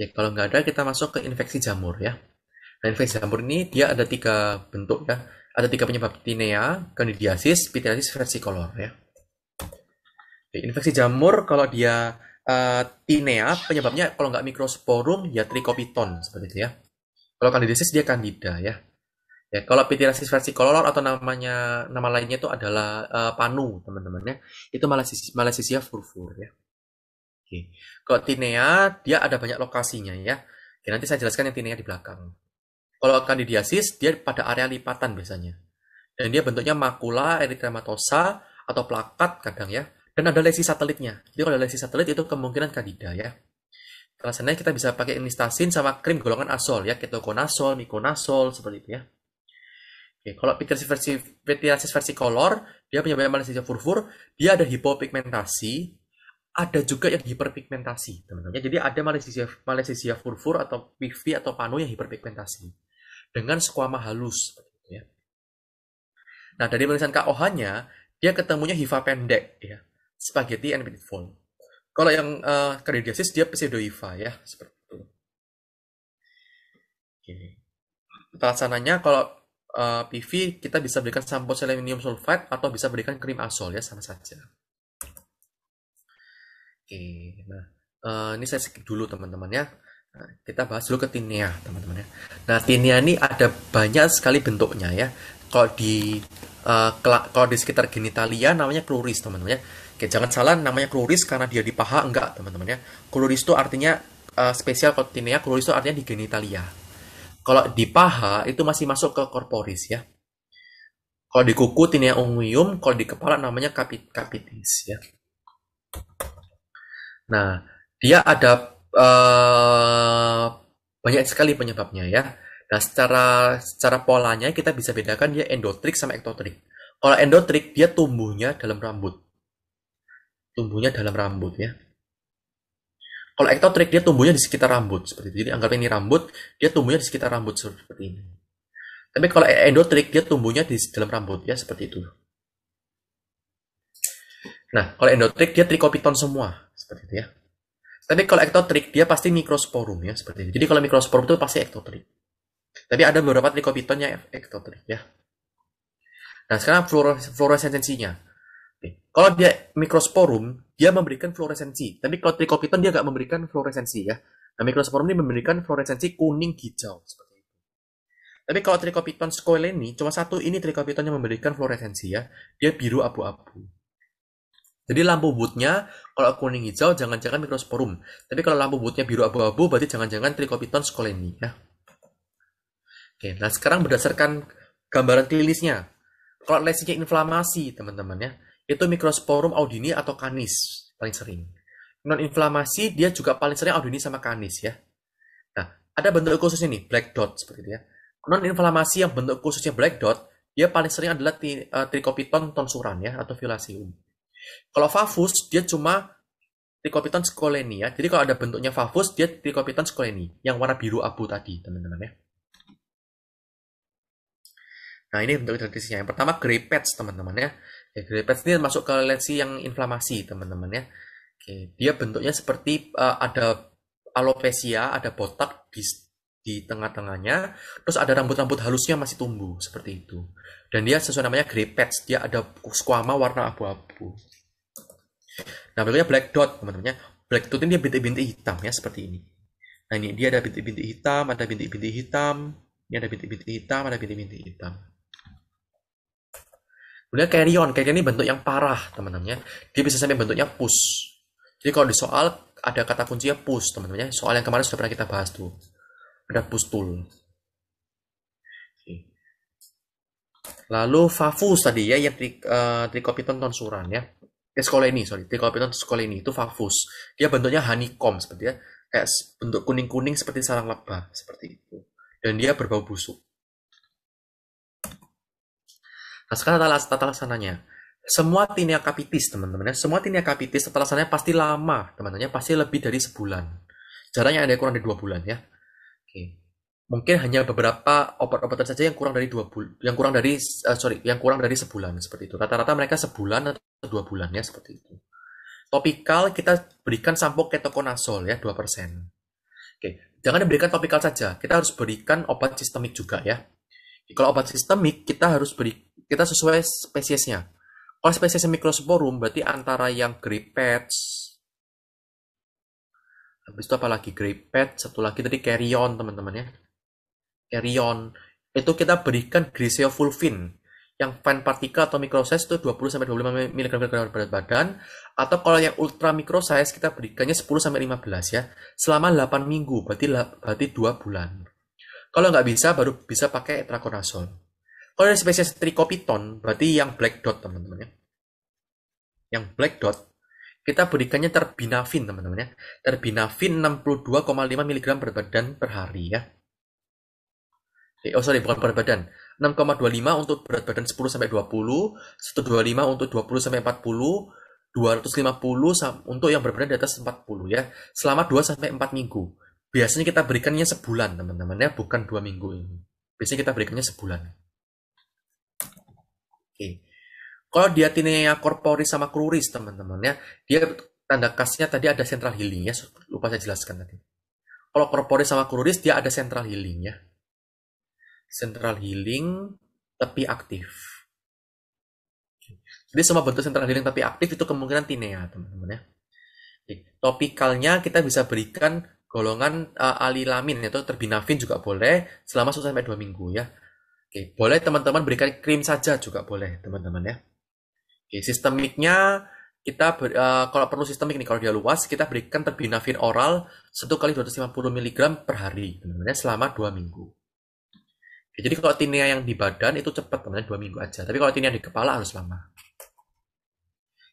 Ya, kalau nggak ada kita masuk ke infeksi jamur ya. Nah, infeksi jamur ini dia ada tiga bentuk ya. Ada tiga penyebab tinea, candidiasis, pityriasis versicolor ya. Jadi, infeksi jamur kalau dia uh, tinea penyebabnya kalau nggak mikrosporum ya trichopiton seperti itu ya. Kalau candidiasis dia candida ya. Ya, kalau pityriasis versicolor atau namanya nama lainnya itu adalah uh, panu teman-teman ya. Itu malasisia furfur ya. Oke. Kalau Tinea, dia ada banyak lokasinya ya. Oke, nanti saya jelaskan yang Tinea di belakang. Kalau kandidiasis, dia pada area lipatan biasanya. Dan dia bentuknya makula, eritrematosa, atau plakat kadang ya. Dan ada lesi satelitnya. Jadi kalau ada lesi satelit itu kemungkinan kandida ya. Alasannya kita bisa pakai nistasin sama krim golongan asol ya, ketoconazol, miconazol seperti itu ya. Oke, kalau pityriasis versi, versi kolor, dia punya banyak lesi furfur, dia ada hipopigmentasi, ada juga yang hiperpigmentasi, teman-teman. jadi ada Malaysia Malaysia furfur atau PV atau panu yang hiperpigmentasi dengan squama halus. ya. Nah, dari penulisan KOH-nya, dia ketemunya hifa pendek, ya. Spaghetti and pitfall. Kalau yang uh, eh, kardidiasis, dia hifa ya. Seperti itu. Oke. Pelaksananya, kalau uh, eh, PV, kita bisa berikan sampo selenium sulfat atau bisa berikan krim asol, ya, sama saja. Oke, nah eh, ini saya skip dulu teman-teman ya. Nah, kita bahas dulu ke tinea teman-teman ya. Nah tinea ini ada banyak sekali bentuknya ya. Kalau di uh, kalau di sekitar genitalia namanya kloris teman-teman ya. Oke, jangan salah namanya kloris karena dia di paha enggak teman-teman ya. itu artinya uh, spesial kalau tinea kluris itu artinya di genitalia. Kalau di paha itu masih masuk ke korporis ya. Kalau di kuku tinea unguium, kalau di kepala namanya capit capitis ya. Nah, dia ada uh, banyak sekali penyebabnya ya. Nah, secara secara polanya kita bisa bedakan dia endotrik sama ektotrik. Kalau endotrik dia tumbuhnya dalam rambut. Tumbuhnya dalam rambut ya. Kalau ektotrik dia tumbuhnya di sekitar rambut seperti itu. Jadi anggap ini rambut, dia tumbuhnya di sekitar rambut seperti ini. Tapi kalau endotrik dia tumbuhnya di dalam rambut ya seperti itu. Nah, kalau endotrik dia trikopiton semua seperti itu ya. Tapi kalau ektotrik dia pasti mikrosporum ya seperti itu. Jadi kalau mikrosporum itu pasti ektotrik. Tapi ada beberapa trikopiton yang ektotrik ya. Nah sekarang fluoresensinya. Kalau dia mikrosporum dia memberikan fluoresensi. Tapi kalau trikopiton dia nggak memberikan fluoresensi ya. Nah mikrosporum ini memberikan fluoresensi kuning hijau seperti itu. Tapi kalau trikopiton scoileni cuma satu ini trikopiton yang memberikan fluoresensi ya. Dia biru abu-abu. Jadi lampu bootnya kalau kuning hijau jangan-jangan mikrosporum. Tapi kalau lampu bootnya biru abu-abu berarti jangan-jangan trichopiton skoleni ya. Oke, nah sekarang berdasarkan gambaran klinisnya. Kalau lesinya inflamasi, teman-teman ya, itu mikrosporum audini atau Kanis paling sering. Non inflamasi dia juga paling sering audini sama Kanis ya. Nah, ada bentuk khususnya nih, black dot seperti itu ya. Non inflamasi yang bentuk khususnya black dot, dia paling sering adalah tri, eh, tonsuran ya atau filasium. Kalau favus, dia cuma Trichopiton scoleni ya. Jadi kalau ada bentuknya favus, dia Trichopiton scoleni yang warna biru abu tadi, teman-teman ya. Nah, ini bentuk hidratisinya. Yang pertama grey patch, teman-teman ya. ya grey patch ini masuk ke lensi yang inflamasi, teman-teman ya. Oke, dia bentuknya seperti uh, ada alopecia, ada botak di di tengah-tengahnya, terus ada rambut-rambut halusnya masih tumbuh seperti itu. Dan dia sesuai namanya grey patch, dia ada squama warna abu-abu. Nah, berikutnya black dot, teman-temannya. Black dot ini dia bintik-bintik hitam ya, seperti ini. Nah, ini dia ada bintik-bintik hitam, ada bintik-bintik hitam, ini ada bintik-bintik hitam, ada bintik-bintik hitam. Kemudian carry on, carry on ini bentuk yang parah, teman-temannya. Dia bisa sampai bentuknya push. Jadi kalau di soal ada kata kuncinya push, teman-temannya. Soal yang kemarin sudah pernah kita bahas tuh. Ada push tool. Lalu Fafus tadi ya, yang eh, trik, uh, tonton suran ya eh, ini, sorry sekolah ini, itu fakfus. dia bentuknya honeycomb seperti ya kayak bentuk kuning kuning seperti sarang lebah seperti itu dan dia berbau busuk nah sekarang tata, tata laksananya semua tinea capitis teman-teman ya semua tinea capitis tata laksananya pasti lama teman-teman ya. pasti lebih dari sebulan jaraknya ada kurang dari dua bulan ya oke mungkin hanya beberapa obat-obatan saja yang kurang dari dua bulan yang kurang dari uh, sorry yang kurang dari sebulan seperti itu rata-rata mereka sebulan atau dua bulan ya seperti itu. Topikal kita berikan sampo ketokonasol ya 2%. Oke, jangan diberikan topikal saja. Kita harus berikan obat sistemik juga ya. Kalau obat sistemik kita harus beri kita sesuai spesiesnya. Kalau spesies mikrosporum berarti antara yang gripets, habis itu apa lagi pads, satu lagi tadi carrion teman-teman ya. Carrion itu kita berikan griseofulvin yang fine partikel atau micro size itu 20 sampai 25 mg berat badan atau kalau yang ultra micro size kita berikannya 10 sampai 15 ya selama 8 minggu berarti berarti 2 bulan. Kalau nggak bisa baru bisa pakai etraconazole Kalau yang spesies trichopiton berarti yang black dot teman-teman ya. Yang black dot kita berikannya terbinafin teman-teman ya. Terbinafin 62,5 mg berat badan per hari ya. Eh, oh sorry bukan berat badan 6,25 untuk berat badan 10 sampai 20, 125 untuk 20 sampai 40, 250 untuk yang berat badan di atas 40 ya. Selama 2 sampai 4 minggu. Biasanya kita berikannya sebulan, teman-teman ya, bukan 2 minggu ini. Biasanya kita berikannya sebulan. Oke. Kalau dia tinea corporis sama kruris, teman-teman ya, dia tanda khasnya tadi ada central healing ya, lupa saya jelaskan tadi. Kalau corporis sama kruris dia ada central healing ya central healing tapi aktif. Jadi semua bentuk central healing tapi aktif itu kemungkinan tinea, teman-teman ya. Topikalnya kita bisa berikan golongan uh, alilamin yaitu terbinafin juga boleh selama 1 sampai 2 minggu ya. Oke, boleh teman-teman berikan krim saja juga boleh, teman-teman ya. Oke, sistemiknya kita ber, uh, kalau perlu sistemik nih kalau dia luas kita berikan terbinafin oral 1 kali 250 mg per hari, teman-teman ya, selama 2 minggu. Ya, jadi kalau tinea yang di badan itu cepat teman-teman dua minggu aja. Tapi kalau tinea di kepala harus lama.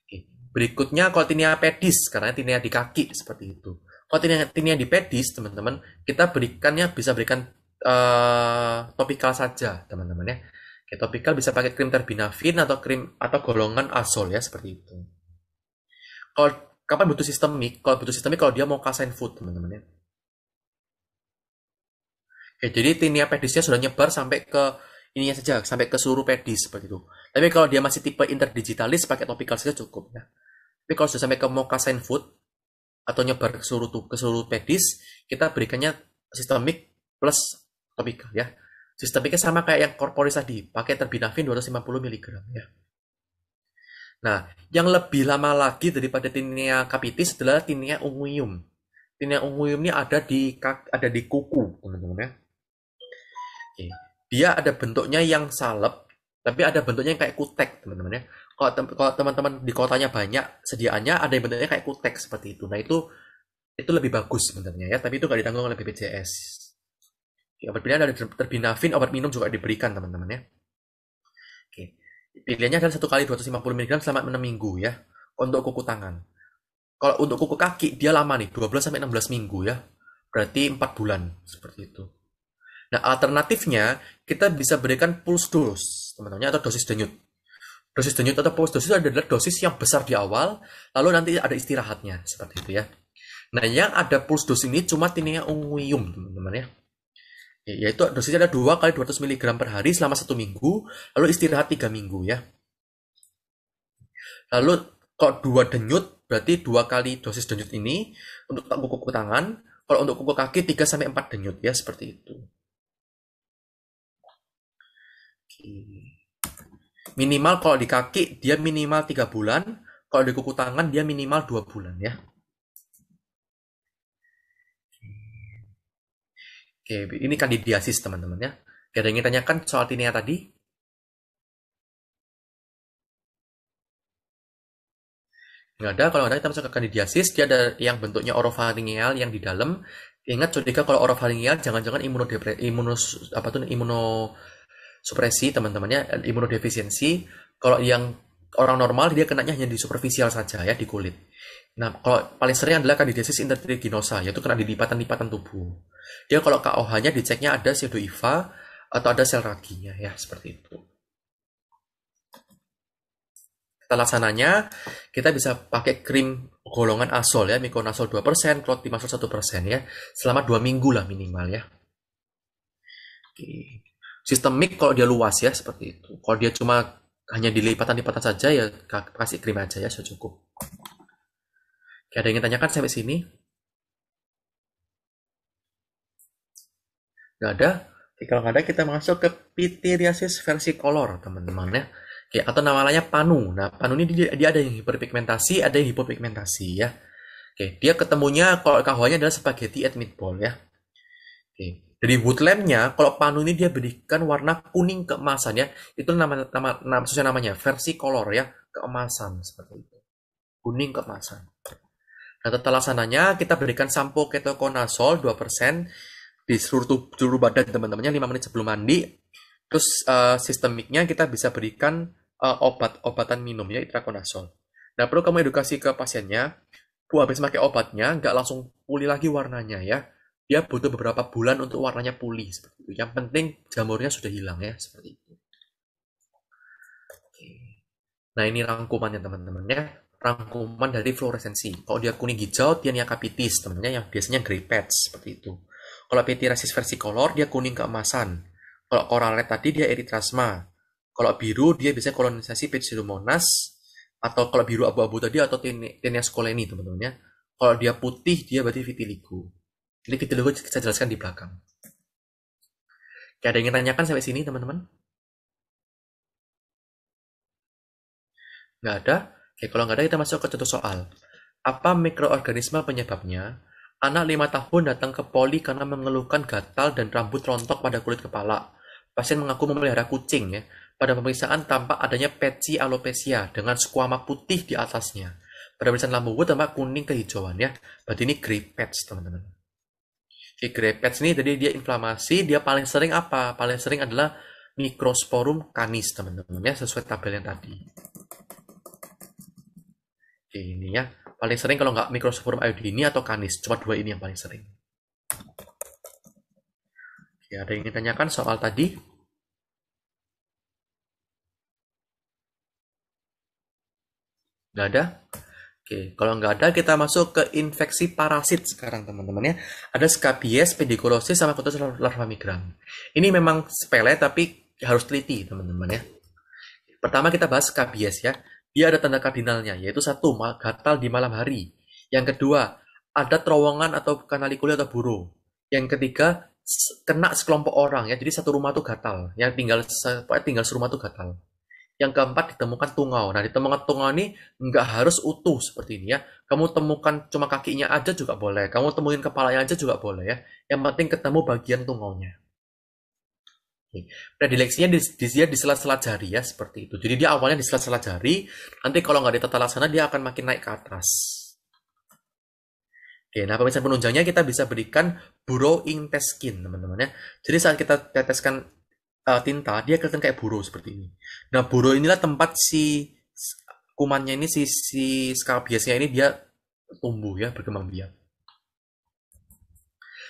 Oke. Berikutnya kalau tinea pedis karena tinea di kaki seperti itu. Kalau tinea, tinea di pedis teman-teman kita berikannya bisa berikan uh, topikal saja teman-teman ya. Oke, topikal bisa pakai krim terbinafin atau krim atau golongan azol ya seperti itu. Kalau kapan butuh sistemik? Kalau butuh sistemik kalau dia mau kasain food teman-teman ya Oke, jadi tinea pedisnya sudah nyebar sampai ke ininya saja, sampai ke seluruh pedis seperti itu. Tapi kalau dia masih tipe interdigitalis, pakai topikal saja cukup ya. Tapi kalau sudah sampai ke moccasin foot atau nyebar ke seluruh ke seluruh pedis, kita berikannya sistemik plus topikal ya. Sistemiknya sama kayak yang korporis tadi, pakai terbinafin 250 mg ya. Nah, yang lebih lama lagi daripada tinea capitis adalah tinea unguium. Tinea unguium ini ada di ada di kuku, teman-teman ya. Okay. Iya. Dia ada bentuknya yang salep, tapi ada bentuknya yang kayak kutek, teman-teman ya. Kalau, teman-teman di kotanya banyak sediaannya ada yang bentuknya kayak kutek seperti itu. Nah, itu itu lebih bagus sebenarnya ya, tapi itu nggak ditanggung oleh BPJS. okay, obat pilihan dari terbinafin, obat minum juga diberikan, teman-teman ya. Oke. Pilihannya adalah satu kali 250 mg selama 6 minggu ya untuk kuku tangan. Kalau untuk kuku kaki dia lama nih, 12 sampai 16 minggu ya. Berarti 4 bulan seperti itu. Nah, alternatifnya kita bisa berikan pulse dose, teman-teman, atau dosis denyut. Dosis denyut atau pulse dosis adalah dosis yang besar di awal, lalu nanti ada istirahatnya, seperti itu ya. Nah, yang ada pulse dose ini cuma tinea unguium, teman-teman ya. ya. Yaitu dosisnya ada 2 kali 200 mg per hari selama satu minggu, lalu istirahat 3 minggu ya. Lalu kok 2 denyut berarti 2 kali dosis denyut ini untuk kuku tangan, kalau untuk kuku kaki 3 sampai 4 denyut ya seperti itu. Minimal kalau di kaki dia minimal tiga bulan, kalau di kuku tangan dia minimal dua bulan ya. Oke, ini kandidiasis teman-teman ya. Ada yang ingin tanyakan soal tinea tadi? Nggak ada, kalau ada kita masuk ke kandidiasis, dia ada yang bentuknya orofaringial yang di dalam. Ingat, curiga kalau orofaringial jangan-jangan imunodepresi, imunos, apa tuh, imuno, supresi teman-temannya eh, imunodefisiensi kalau yang orang normal dia kenanya hanya di superficial saja ya di kulit nah kalau paling sering adalah kandidiasis intertriginosa yaitu kena di lipatan-lipatan tubuh dia kalau KOH-nya diceknya ada pseudoiva atau ada sel raginya ya seperti itu kita laksananya kita bisa pakai krim golongan asol ya miconazol 2% klotimasol 1% ya selama 2 minggu lah minimal ya oke sistemik kalau dia luas ya seperti itu. Kalau dia cuma hanya dilipatan-lipatan saja ya kasih krim aja ya sudah cukup. Oke, ada yang ingin tanyakan sampai sini? Nggak ada? Oke, kalau nggak ada kita masuk ke pityriasis versi kolor teman-teman ya. Oke, atau namanya panu. Nah, panu ini dia, dia ada yang hiperpigmentasi, ada yang hipopigmentasi ya. Oke, dia ketemunya kalau kahwanya adalah spaghetti at meatball ya. Oke. Jadi wood kalau panu ini dia berikan warna kuning keemasan ya, itu nama nama, nama sesuai namanya versi color ya keemasan seperti itu, kuning keemasan. Nah, tata laksananya kita berikan sampo ketoconazol 2% di seluruh, tubuh, seluruh badan teman-temannya 5 menit sebelum mandi. Terus uh, sistemiknya kita bisa berikan uh, eh, obat-obatan minumnya itraconazol. Nah, perlu kamu edukasi ke pasiennya, bu habis pakai obatnya nggak langsung pulih lagi warnanya ya dia butuh beberapa bulan untuk warnanya pulih seperti itu. Yang penting jamurnya sudah hilang ya seperti itu. Oke. Nah ini rangkumannya teman-teman ya. Rangkuman dari fluoresensi. Kalau dia kuning hijau, dia niakapitis temannya yang biasanya grey patch seperti itu. Kalau petirasis versi kolor, dia kuning keemasan. Kalau koralet tadi dia eritrasma. Kalau biru dia biasanya kolonisasi Pseudomonas atau kalau biru abu-abu tadi atau Teneas koleni teman-teman ya. Kalau dia putih dia berarti vitiligo. Ini kita gitu dulu kita jelaskan di belakang. Oke, ada yang ingin tanyakan sampai sini, teman-teman? Nggak ada? Oke, kalau nggak ada, kita masuk ke contoh soal. Apa mikroorganisme penyebabnya? Anak lima tahun datang ke poli karena mengeluhkan gatal dan rambut rontok pada kulit kepala. Pasien mengaku memelihara kucing ya. Pada pemeriksaan tampak adanya peci alopecia dengan skuama putih di atasnya. Pada pemeriksaan lampu tampak kuning kehijauan ya. Berarti ini grey patch, teman-teman si patch ini tadi dia inflamasi, dia paling sering apa? Paling sering adalah mikrosporum kanis, teman-teman ya, sesuai tabel yang tadi. Ini ya, paling sering kalau nggak mikrosporum ini atau kanis, cuma dua ini yang paling sering. Oke, ada yang ditanyakan soal tadi? Nggak ada? Oke, kalau nggak ada kita masuk ke infeksi parasit sekarang teman-teman ya. Ada skabies, pedikulosis, sama kutus larva migran. Ini memang sepele tapi harus teliti teman-teman ya. Pertama kita bahas skabies ya. Dia ada tanda kardinalnya yaitu satu gatal di malam hari. Yang kedua ada terowongan atau kanalikuli atau buru. Yang ketiga kena sekelompok orang ya. Jadi satu rumah tuh gatal. Yang tinggal tinggal serumah tuh gatal. Yang keempat ditemukan tungau. Nah, ditemukan tungau ini nggak harus utuh seperti ini ya. Kamu temukan cuma kakinya aja juga boleh. Kamu temuin kepalanya aja juga boleh ya. Yang penting ketemu bagian tungaunya. Predileksinya di, di, dia di sela-sela jari ya seperti itu. Jadi dia awalnya di sela-sela jari, nanti kalau nggak ditata laksana dia akan makin naik ke atas. Oke, nah pemisahan penunjangnya kita bisa berikan burrowing test skin teman-teman ya. Jadi saat kita teteskan uh, tinta dia kelihatan kayak buruh seperti ini. Nah buruh inilah tempat si kumannya ini si si skabiesnya ini dia tumbuh ya berkembang biak.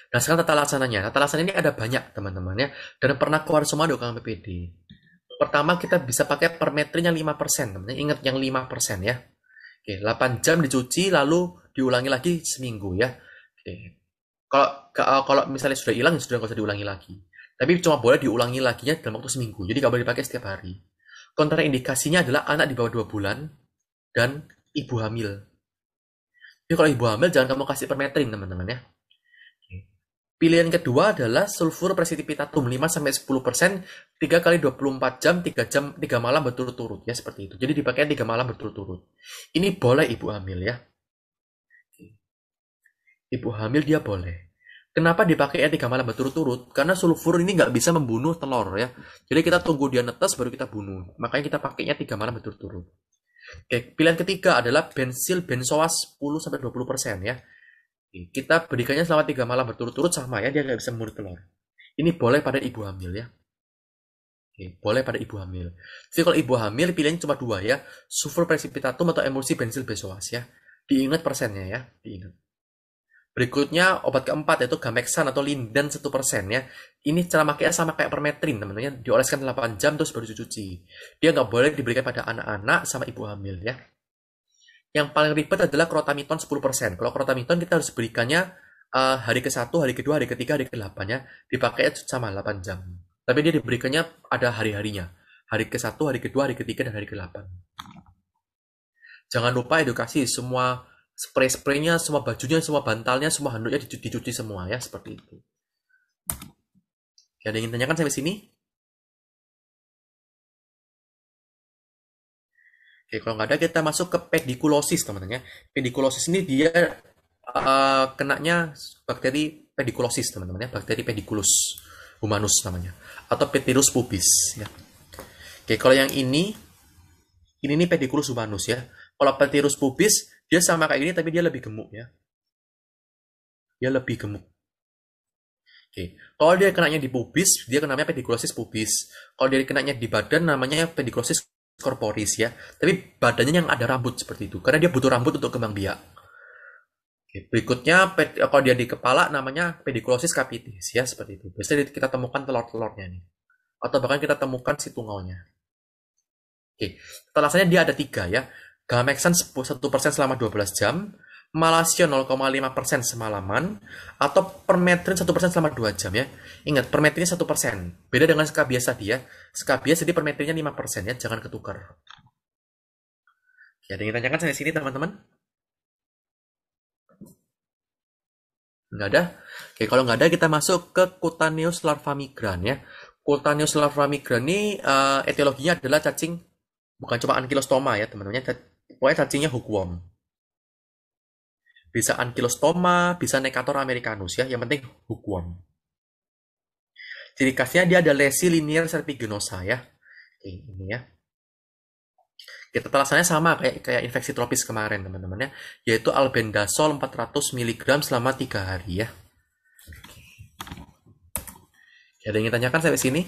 Nah sekarang tata laksananya, tata laksananya ini ada banyak teman-temannya dan pernah keluar semua di UKM PPD. Pertama kita bisa pakai per meternya 5% teman-teman, ingat yang 5% ya. Oke, 8 jam dicuci lalu diulangi lagi seminggu ya. Oke. Kalau kalau misalnya sudah hilang sudah nggak usah diulangi lagi. Tapi cuma boleh diulangi lagi ya dalam waktu seminggu. Jadi nggak boleh dipakai setiap hari. Kontraindikasinya adalah anak di bawah 2 bulan dan ibu hamil. Jadi kalau ibu hamil jangan kamu kasih permetrin teman-teman ya. Pilihan kedua adalah sulfur presitipitatum 5 sampai 10% 3 kali 24 jam 3 jam 3 malam berturut-turut ya seperti itu. Jadi dipakai 3 malam berturut-turut. Ini boleh ibu hamil ya. Ibu hamil dia boleh. Kenapa dipakai ya tiga malam berturut-turut? Karena sulfur ini nggak bisa membunuh telur ya. Jadi kita tunggu dia netes baru kita bunuh. Makanya kita pakainya tiga malam berturut-turut. Oke, pilihan ketiga adalah bensil benzoas 10 sampai 20% ya. Kita berikannya selama tiga malam berturut-turut sama ya, dia nggak bisa membunuh telur. Ini boleh pada ibu hamil ya. Oke, boleh pada ibu hamil. Jadi kalau ibu hamil pilihannya cuma dua ya, sulfur precipitatum atau emulsi bensil benzoas ya. Diingat persennya ya, diingat. Berikutnya obat keempat yaitu gamexan atau Linden 1% ya. Ini cara makanya sama kayak permetrin teman-teman dioleskan 8 jam terus baru dicuci. Dia nggak boleh diberikan pada anak-anak sama ibu hamil ya. Yang paling ribet adalah krotamiton 10%. Kalau krotamiton kita harus berikannya uh, hari ke-1, hari ke-2, hari ke-3, hari ke-8 ya. Dipakai sama 8 jam. Tapi dia diberikannya ada hari-harinya. Hari ke-1, hari ke-2, hari ke-3, dan hari ke-8. Jangan lupa edukasi semua spray-spraynya, semua bajunya, semua bantalnya, semua handuknya dicuci, dicuci semua ya, seperti itu. Ada yang ingin tanyakan sampai sini? Oke, kalau nggak ada kita masuk ke pedikulosis teman-teman ya. Pedikulosis ini dia uh, kenaknya bakteri pedikulosis teman-teman ya, bakteri pedikulus humanus namanya atau petirus pubis ya. Oke, kalau yang ini ini nih pedikulus humanus ya. Kalau petirus pubis dia sama kayak ini tapi dia lebih gemuk ya. Dia lebih gemuk. Oke, okay. kalau dia kenanya di pubis, dia kenanya pedikulosis pubis. Kalau dia kenanya di badan namanya pedikulosis korporis ya. Tapi badannya yang ada rambut seperti itu karena dia butuh rambut untuk kembang biak. Oke, berikutnya kalau dia di kepala namanya pedikulosis capitis ya seperti itu. Biasanya kita temukan telur-telurnya nih, atau bahkan kita temukan si tungaunya. Oke, setelah dia ada tiga ya. Gamexan 1% selama 12 jam, Malaysia 0,5% semalaman, atau per meterin 1% selama 2 jam ya. Ingat, per permetrinnya 1%. Beda dengan ska biasa dia. Ska biasa dia permetrinnya 5% ya, jangan ketukar. Ya, ada yang ditanyakan sampai sini teman-teman? Nggak ada? Oke, kalau nggak ada kita masuk ke cutaneous larva migran ya. Cutaneous larva migran ini uh, etiologinya adalah cacing, bukan cuma ankylostoma ya teman-teman. Pokoknya cacingnya hookworm. Bisa ankylostoma, bisa nekator americanus ya, yang penting hookworm. Ciri khasnya dia ada lesi linear serpiginosa ya. Oke, ini ya. Kita telasannya sama kayak kayak infeksi tropis kemarin teman-teman ya, yaitu albendazol 400 mg selama 3 hari ya. Oke. Ada yang ditanyakan sampai sini?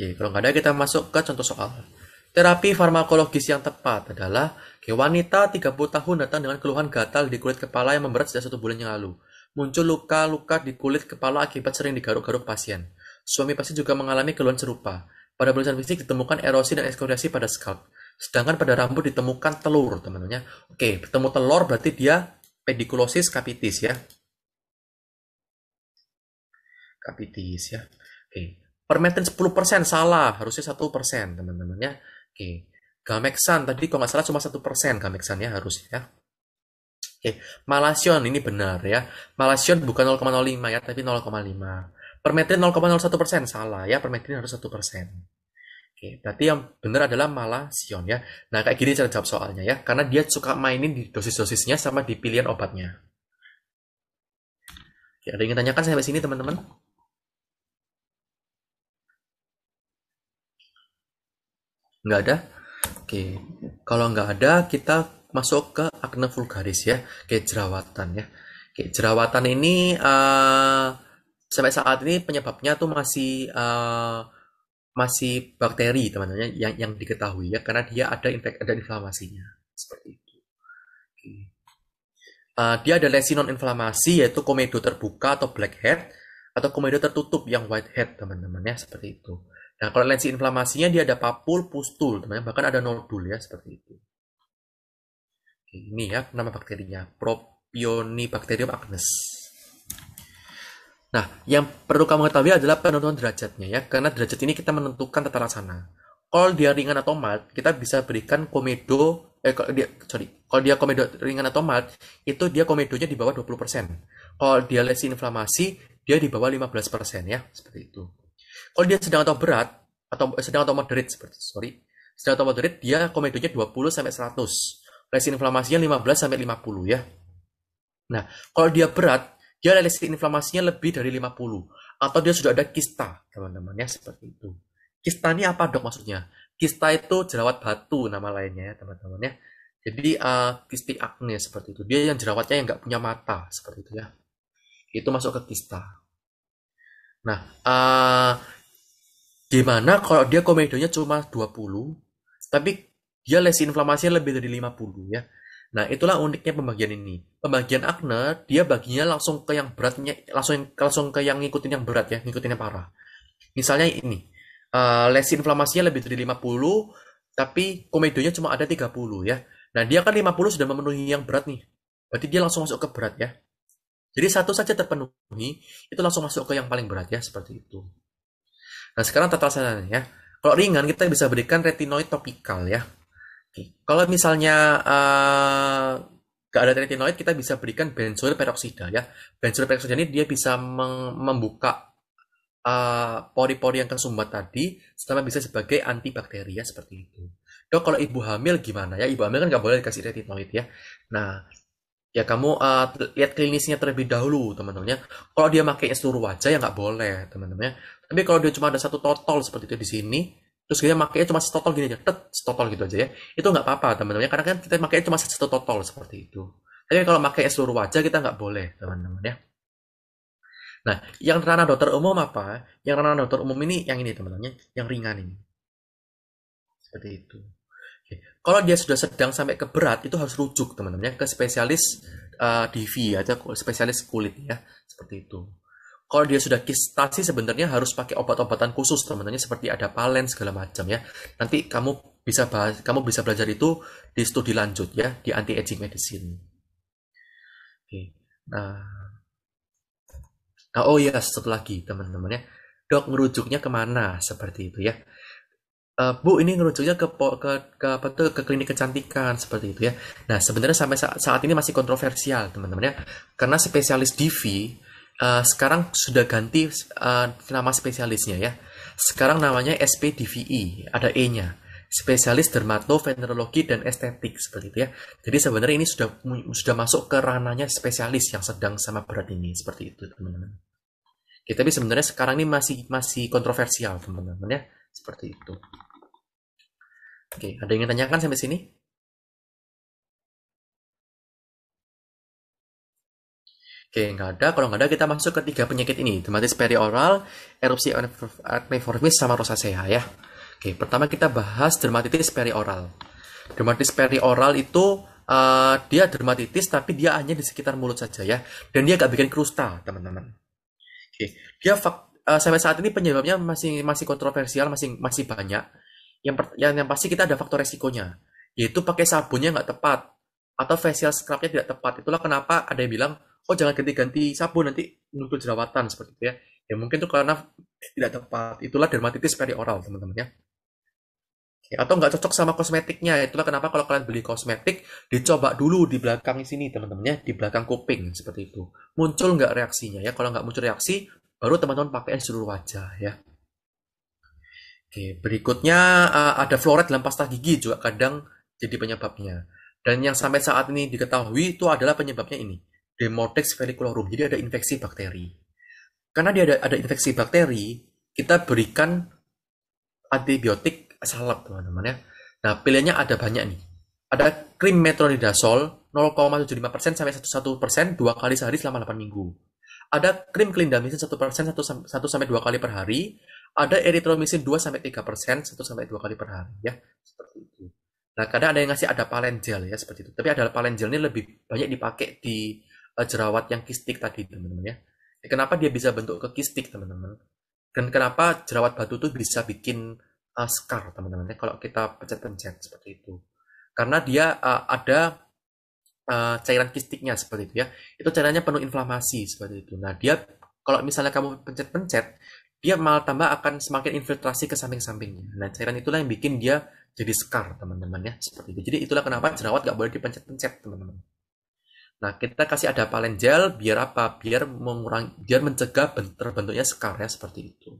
Oke, iya, kalau nggak ada kita masuk ke contoh soal. Terapi farmakologis yang tepat adalah Oke, wanita 30 tahun datang dengan keluhan gatal di kulit kepala yang memberat sejak satu bulan yang lalu. Muncul luka-luka di kulit kepala akibat sering digaruk-garuk pasien. Suami pasien juga mengalami keluhan serupa. Pada pemeriksaan fisik ditemukan erosi dan ekskoriasi pada scalp. Sedangkan pada rambut ditemukan telur, teman-teman. Oke, bertemu telur berarti dia pedikulosis capitis ya. Capitis ya. Oke. Permethrin 10% salah, harusnya 1% teman-teman ya. Oke. Gamexan tadi kalau nggak salah cuma satu persen Gamexan ya harusnya. Ya. Oke, Malasion ini benar ya. Malasion bukan 0,05 ya, tapi 0,5. Permetrin 0,01% salah ya, permetrin harus satu persen. Oke, berarti yang benar adalah Malasion ya. Nah, kayak gini cara jawab soalnya ya, karena dia suka mainin di dosis-dosisnya sama di pilihan obatnya. Oke, ada yang ingin tanyakan sampai sini teman-teman? Nggak ada? Oke. Kalau nggak ada, kita masuk ke akne vulgaris ya, kayak jerawatan ya. Kayak jerawatan ini uh, sampai saat ini penyebabnya tuh masih uh, masih bakteri teman-teman yang yang diketahui ya karena dia ada infek ada inflamasinya seperti itu. Oke. Uh, dia ada lesi non inflamasi yaitu komedo terbuka atau blackhead atau komedo tertutup yang whitehead teman-teman ya seperti itu. Nah, kalau lensi inflamasinya dia ada papul, pustul, teman teman bahkan ada nodul ya seperti itu. Oke, ini ya nama bakterinya, Propionibacterium agnes. Nah, yang perlu kamu ketahui adalah penentuan derajatnya ya, karena derajat ini kita menentukan tata laksana. Kalau dia ringan atau mild, kita bisa berikan komedo eh kalau dia sorry kalau dia komedo ringan atau mild itu dia komedonya di bawah 20% kalau dia lesi inflamasi dia di bawah 15% ya seperti itu kalau oh, dia sedang atau berat atau sedang atau moderate seperti sorry, sedang atau moderate dia komedonya 20 sampai 100. Lesi inflamasinya 15 sampai 50 ya. Nah, kalau dia berat, dia lesi inflamasinya lebih dari 50 atau dia sudah ada kista, teman-teman ya seperti itu. Kista ini apa dok maksudnya? Kista itu jerawat batu nama lainnya ya teman-teman ya. Jadi uh, kisti akne seperti itu. Dia yang jerawatnya yang nggak punya mata seperti itu ya. Itu masuk ke kista. Nah, uh, Gimana kalau dia komedonya cuma 20, tapi dia lesi inflamasi lebih dari 50 ya. Nah, itulah uniknya pembagian ini. Pembagian akne, dia baginya langsung ke yang beratnya, langsung langsung ke yang ngikutin yang berat ya, ngikutin yang parah. Misalnya ini, uh, eh, lesi inflamasinya lebih dari 50, tapi komedonya cuma ada 30 ya. Nah, dia kan 50 sudah memenuhi yang berat nih. Berarti dia langsung masuk ke berat ya. Jadi satu saja terpenuhi, itu langsung masuk ke yang paling berat ya, seperti itu. Nah, sekarang tata laksana ya. Kalau ringan kita bisa berikan retinoid topikal ya. Oke. Kalau misalnya uh, ada retinoid, kita bisa berikan benzoyl peroksida ya. benzoyl peroksida ini dia bisa membuka eh, pori-pori uh, yang tersumbat tadi, setelah bisa sebagai antibakteria seperti itu. Dok, kalau ibu hamil gimana ya? Ibu hamil kan nggak boleh dikasih retinoid ya. Nah, ya kamu uh, lihat klinisnya terlebih dahulu teman-temannya kalau dia pakai seluruh wajah ya nggak boleh teman-temannya teman tapi kalau dia cuma ada satu totol seperti itu di sini terus dia makainya cuma setotol gini aja tet setotol gitu aja ya itu nggak apa-apa teman-temannya teman karena kan kita makainya cuma satu totol seperti itu tapi kalau pakai seluruh wajah kita nggak boleh teman-teman ya nah yang ranah dokter umum apa yang ranah dokter umum ini yang ini teman-temannya teman yang ringan ini seperti itu kalau dia sudah sedang sampai ke berat, itu harus rujuk teman-teman ya ke spesialis uh, eh, DV ya, atau spesialis kulit ya seperti itu. Kalau dia sudah kistasi sebenarnya harus pakai obat-obatan khusus teman-teman ya, seperti ada palen segala macam ya. Nanti kamu bisa bahas, kamu bisa belajar itu di studi lanjut ya di anti aging medicine. Oke. Nah, nah oh ya satu lagi teman-teman ya. Dok merujuknya kemana seperti itu ya. Uh, bu ini ngerujuknya ke, ke ke apa tuh ke klinik kecantikan seperti itu ya. Nah sebenarnya sampai saat, saat ini masih kontroversial teman-teman ya karena spesialis DV uh, eh, sekarang sudah ganti uh, nama spesialisnya ya. Sekarang namanya SPDVI e, ada E-nya spesialis dermatovenerologi dan estetik seperti itu ya. Jadi sebenarnya ini sudah sudah masuk ke ranahnya spesialis yang sedang sama berat ini seperti itu teman-teman. Ya, tapi sebenarnya sekarang ini masih masih kontroversial teman-teman ya seperti itu oke ada yang ingin tanyakan sampai sini Oke, nggak ada. Kalau nggak ada, kita masuk ke tiga penyakit ini. Dermatitis perioral, erupsi acneiformis, sama rosacea ya. Oke, pertama kita bahas dermatitis perioral. Dermatitis perioral itu uh, dia dermatitis tapi dia hanya di sekitar mulut saja ya. Dan dia nggak bikin krusta, teman-teman. Oke, dia fak uh, sampai saat ini penyebabnya masih masih kontroversial, masih masih banyak. Yang, per, yang yang pasti kita ada faktor resikonya, yaitu pakai sabunnya nggak tepat atau facial scrubnya tidak tepat. Itulah kenapa ada yang bilang, oh jangan ganti-ganti sabun nanti muncul jerawatan seperti itu ya. Ya mungkin itu karena tidak tepat. Itulah dermatitis perioral teman-teman ya. atau nggak cocok sama kosmetiknya itulah kenapa kalau kalian beli kosmetik dicoba dulu di belakang sini teman-teman ya di belakang kuping seperti itu muncul nggak reaksinya ya kalau nggak muncul reaksi Baru teman-teman pakai seluruh wajah ya. Oke, berikutnya eh, ada floret dalam pasta gigi juga kadang jadi penyebabnya. Dan yang sampai saat ini diketahui itu adalah penyebabnya ini, Demodex folliculorum. Jadi ada infeksi bakteri. Karena dia ada, ada infeksi bakteri, kita berikan antibiotik salep teman-teman ya. Nah, pilihannya ada banyak nih. Ada krim metronidazole 0,75% sampai 1,1% dua kali sehari selama 8 minggu ada krim klindamisin 1% 1, 1 sampai 2 kali per hari, ada eritromisin 2 sampai 3% 1 sampai 2 kali per hari ya, seperti itu. Nah, kadang ada yang ngasih ada palen gel ya seperti itu. Tapi ada palen gel ini lebih banyak dipakai di uh, jerawat yang kistik tadi, teman-teman ya. Kenapa dia bisa bentuk ke kistik, teman-teman? Dan kenapa jerawat batu tuh bisa bikin uh, scar, teman-teman ya, kalau kita pencet-pencet seperti itu. Karena dia uh, ada Eh, cairan kistiknya seperti itu ya. Itu cairannya penuh inflamasi seperti itu. Nah, dia kalau misalnya kamu pencet-pencet, dia malah tambah akan semakin infiltrasi ke samping-sampingnya. Nah, cairan itulah yang bikin dia jadi sekar, teman-teman ya, seperti itu. Jadi itulah kenapa jerawat nggak boleh dipencet-pencet, teman-teman. Nah, kita kasih ada palen gel biar apa? Biar mengurangi biar mencegah terbentuknya sekar ya seperti itu.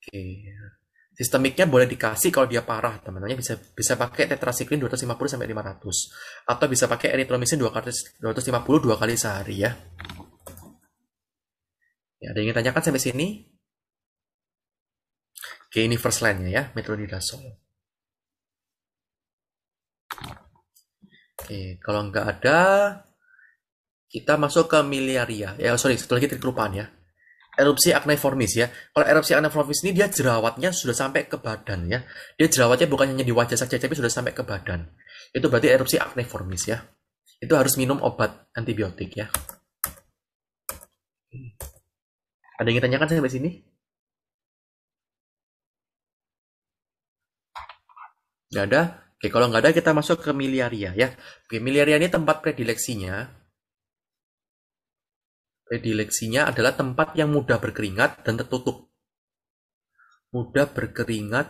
Oke. Okay. Sistemiknya boleh dikasih kalau dia parah, teman-teman. Bisa bisa pakai tetrasiklin 250 sampai 500 atau bisa pakai eritromisin 250 dua kali sehari ya. Ya, ada yang ingin tanyakan sampai sini? Oke, ini first line-nya ya, metronidazole. Oke, kalau nggak ada, kita masuk ke miliaria. Ya, sorry, satu lagi kelupaan ya erupsi acneiformis ya. Kalau erupsi acneiformis ini dia jerawatnya sudah sampai ke badan ya. Dia jerawatnya bukan hanya di wajah saja tapi sudah sampai ke badan. Itu berarti erupsi acneiformis ya. Itu harus minum obat antibiotik ya. Ada yang ditanyakan sampai sini? Gak ada? Oke, kalau nggak ada kita masuk ke miliaria ya. Oke, miliaria ini tempat predileksinya Predileksinya adalah tempat yang mudah berkeringat dan tertutup. Mudah berkeringat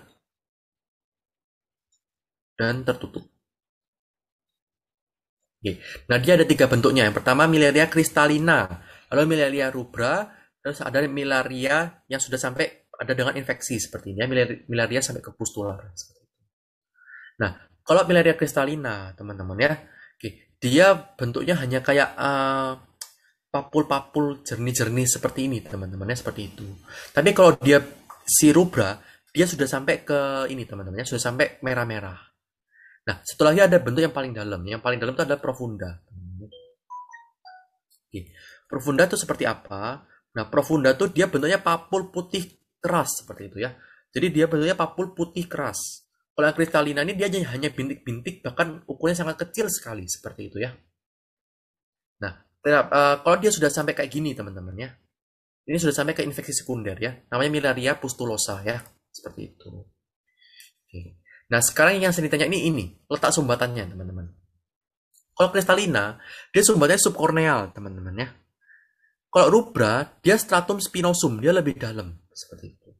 dan tertutup. Oke. Nah, dia ada tiga bentuknya. Yang pertama miliaria kristalina, lalu miliaria rubra, terus ada miliaria yang sudah sampai ada dengan infeksi seperti ini, miliaria sampai ke pustular. Nah, kalau miliaria kristalina, teman-teman ya, oke, dia bentuknya hanya kayak uh, papul-papul jernih-jernih seperti ini teman-temannya seperti itu tapi kalau dia si rubra dia sudah sampai ke ini teman-temannya sudah sampai merah-merah nah setelahnya ada bentuk yang paling dalam yang paling dalam itu adalah profunda Oke. profunda itu seperti apa nah profunda itu dia bentuknya papul putih keras seperti itu ya jadi dia bentuknya papul putih keras kalau kristalina ini dia hanya bintik-bintik bahkan ukurannya sangat kecil sekali seperti itu ya uh, kalau dia sudah sampai kayak gini teman-teman ya ini sudah sampai ke infeksi sekunder ya namanya malaria pustulosa ya seperti itu Oke. nah sekarang yang sering ditanya ini ini letak sumbatannya teman-teman kalau kristalina dia sumbatannya subkorneal teman-teman ya kalau rubra dia stratum spinosum dia lebih dalam seperti itu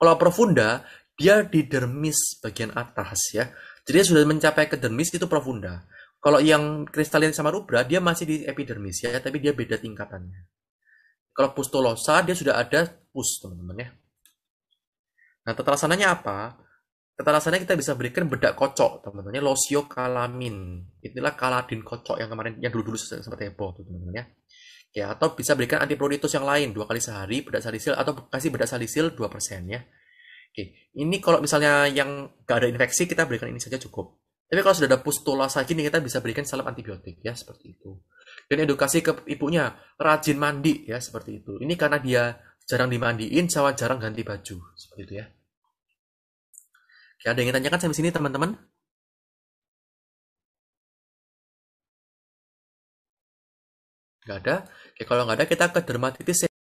kalau profunda dia di dermis bagian atas ya jadi dia sudah mencapai ke dermis itu profunda kalau yang kristalin sama rubra dia masih di epidermis ya, tapi dia beda tingkatannya. Kalau pustulosa dia sudah ada pus teman-teman ya. Nah tetalasananya apa? Tetalasannya kita bisa berikan bedak kocok teman-temannya teman kalamin, Itulah kaladin kocok yang kemarin yang dulu-dulu sempat heboh tuh teman-teman ya. Ya, atau bisa berikan antiproditus yang lain dua kali sehari bedak salisil atau kasih bedak salisil 2% ya. Oke, ini kalau misalnya yang gak ada infeksi kita berikan ini saja cukup. Tapi kalau sudah ada sakit, gini kita bisa berikan salep antibiotik ya seperti itu. Dan edukasi ke ibunya rajin mandi ya seperti itu. Ini karena dia jarang dimandiin, sama jarang ganti baju seperti itu ya. Oke, ada yang ingin tanyakan sampai sini teman-teman? Gak ada? Oke, kalau nggak ada kita ke dermatitis ya.